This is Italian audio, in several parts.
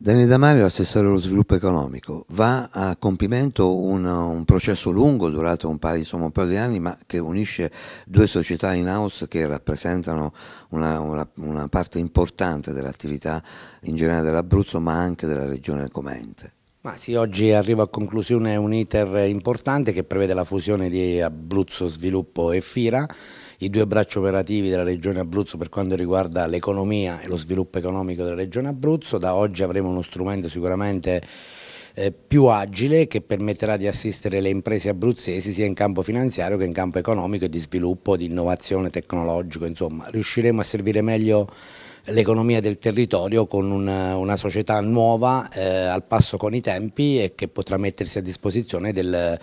Daniele Damari, l'assessore assessore allo sviluppo economico, va a compimento un, un processo lungo durato un paio, insomma, un paio, di anni ma che unisce due società in house che rappresentano una, una, una parte importante dell'attività in generale dell'Abruzzo ma anche della regione Comente. Ma sì, oggi arriva a conclusione un iter importante che prevede la fusione di Abruzzo Sviluppo e FIRA i due bracci operativi della Regione Abruzzo per quanto riguarda l'economia e lo sviluppo economico della Regione Abruzzo. Da oggi avremo uno strumento sicuramente eh, più agile che permetterà di assistere le imprese abruzzesi sia in campo finanziario che in campo economico e di sviluppo, di innovazione tecnologico, insomma riusciremo a servire meglio l'economia del territorio con una, una società nuova eh, al passo con i tempi e che potrà mettersi a disposizione del,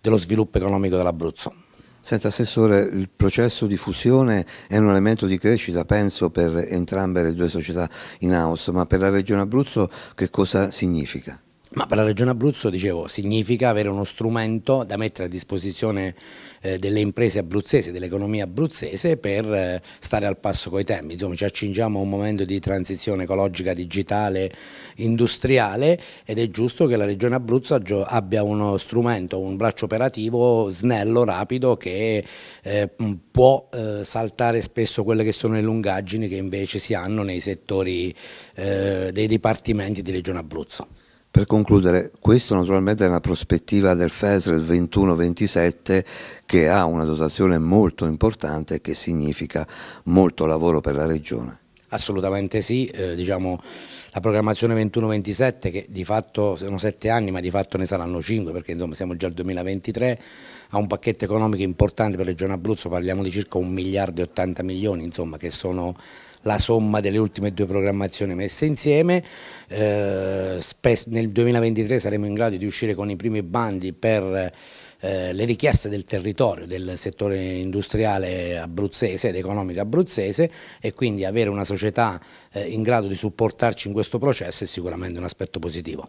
dello sviluppo economico dell'Abruzzo. Senta Assessore, il processo di fusione è un elemento di crescita, penso, per entrambe le due società in house, ma per la Regione Abruzzo che cosa significa? Ma per la Regione Abruzzo, dicevo, significa avere uno strumento da mettere a disposizione eh, delle imprese abruzzesi, dell'economia abruzzese per eh, stare al passo coi tempi. Insomma, ci accingiamo a un momento di transizione ecologica, digitale, industriale ed è giusto che la Regione Abruzzo abbia uno strumento, un braccio operativo snello, rapido, che eh, può eh, saltare spesso quelle che sono le lungaggini che invece si hanno nei settori eh, dei dipartimenti di Regione Abruzzo. Per concludere, questo naturalmente è una prospettiva del FESRE 21-27 che ha una dotazione molto importante e che significa molto lavoro per la Regione. Assolutamente sì, eh, diciamo, la programmazione 21-27 che di fatto sono sette anni ma di fatto ne saranno cinque perché insomma siamo già al 2023, ha un pacchetto economico importante per la Regione Abruzzo, parliamo di circa 1 miliardo e 80 milioni insomma che sono la somma delle ultime due programmazioni messe insieme, eh, nel 2023 saremo in grado di uscire con i primi bandi per eh, le richieste del territorio, del settore industriale abruzzese ed economico abruzzese e quindi avere una società eh, in grado di supportarci in questo processo è sicuramente un aspetto positivo.